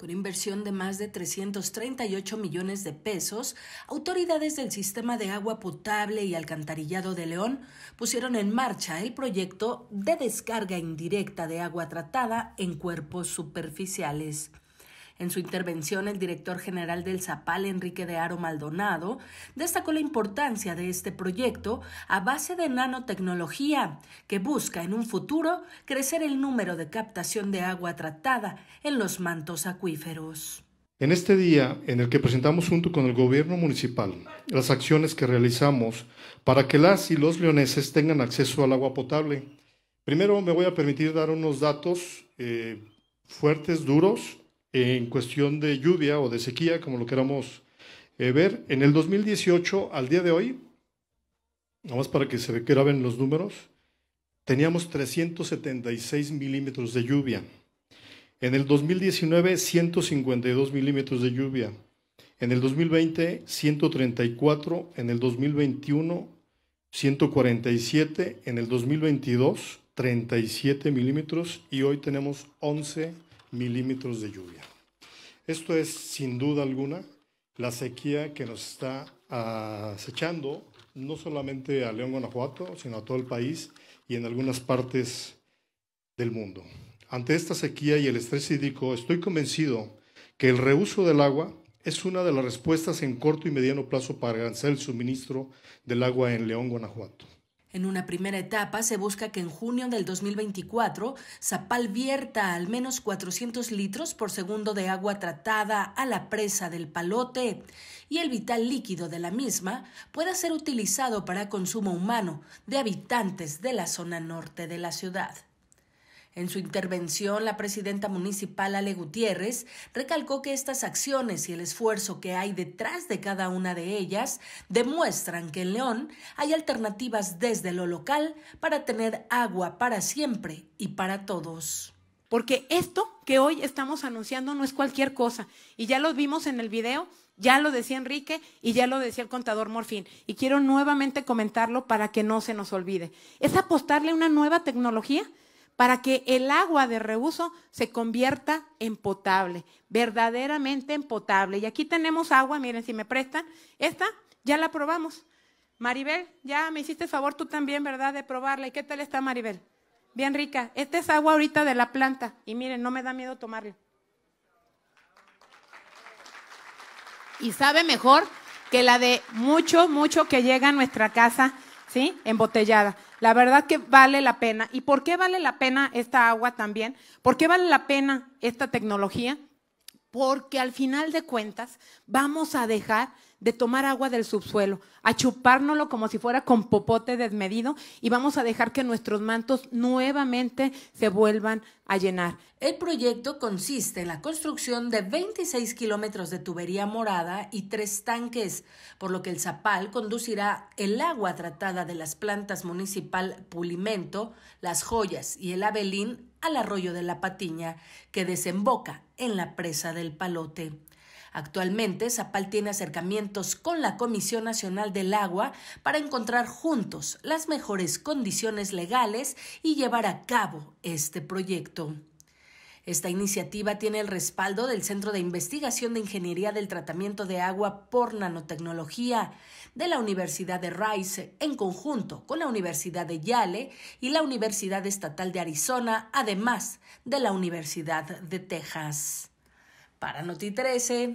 Con inversión de más de 338 millones de pesos, autoridades del Sistema de Agua Potable y Alcantarillado de León pusieron en marcha el proyecto de descarga indirecta de agua tratada en cuerpos superficiales. En su intervención, el director general del Zapal, Enrique de Aro Maldonado, destacó la importancia de este proyecto a base de nanotecnología, que busca en un futuro crecer el número de captación de agua tratada en los mantos acuíferos. En este día en el que presentamos junto con el gobierno municipal las acciones que realizamos para que las y los leoneses tengan acceso al agua potable, primero me voy a permitir dar unos datos eh, fuertes, duros, en cuestión de lluvia o de sequía, como lo queramos eh, ver. En el 2018 al día de hoy, nada más para que se graben los números, teníamos 376 milímetros de lluvia. En el 2019, 152 milímetros de lluvia. En el 2020, 134. En el 2021, 147. En el 2022, 37 milímetros. Y hoy tenemos 11 milímetros milímetros de lluvia. Esto es sin duda alguna la sequía que nos está acechando no solamente a León, Guanajuato, sino a todo el país y en algunas partes del mundo. Ante esta sequía y el estrés hídrico, estoy convencido que el reuso del agua es una de las respuestas en corto y mediano plazo para garantizar el suministro del agua en León, Guanajuato. En una primera etapa se busca que en junio del 2024 Zapal vierta al menos 400 litros por segundo de agua tratada a la presa del palote y el vital líquido de la misma pueda ser utilizado para consumo humano de habitantes de la zona norte de la ciudad. En su intervención, la presidenta municipal Ale Gutiérrez recalcó que estas acciones y el esfuerzo que hay detrás de cada una de ellas demuestran que en León hay alternativas desde lo local para tener agua para siempre y para todos. Porque esto que hoy estamos anunciando no es cualquier cosa. Y ya lo vimos en el video, ya lo decía Enrique y ya lo decía el contador Morfín. Y quiero nuevamente comentarlo para que no se nos olvide. Es apostarle a una nueva tecnología para que el agua de reuso se convierta en potable, verdaderamente en potable. Y aquí tenemos agua, miren si me prestan, esta ya la probamos. Maribel, ya me hiciste el favor tú también, ¿verdad?, de probarla. ¿Y qué tal está Maribel? Bien rica. Esta es agua ahorita de la planta y miren, no me da miedo tomarla. Y sabe mejor que la de mucho, mucho que llega a nuestra casa, ¿sí? Embotellada. La verdad que vale la pena. ¿Y por qué vale la pena esta agua también? ¿Por qué vale la pena esta tecnología? Porque al final de cuentas vamos a dejar de tomar agua del subsuelo, a chupárnoslo como si fuera con popote desmedido y vamos a dejar que nuestros mantos nuevamente se vuelvan a llenar. El proyecto consiste en la construcción de 26 kilómetros de tubería morada y tres tanques, por lo que el Zapal conducirá el agua tratada de las plantas municipal Pulimento, Las Joyas y el Abelín al arroyo de la Patiña, que desemboca en la presa del Palote. Actualmente, Zapal tiene acercamientos con la Comisión Nacional del Agua para encontrar juntos las mejores condiciones legales y llevar a cabo este proyecto. Esta iniciativa tiene el respaldo del Centro de Investigación de Ingeniería del Tratamiento de Agua por Nanotecnología, de la Universidad de Rice, en conjunto con la Universidad de Yale y la Universidad Estatal de Arizona, además de la Universidad de Texas. Para Noti 13,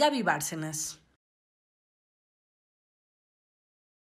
Gaby Bárcenas.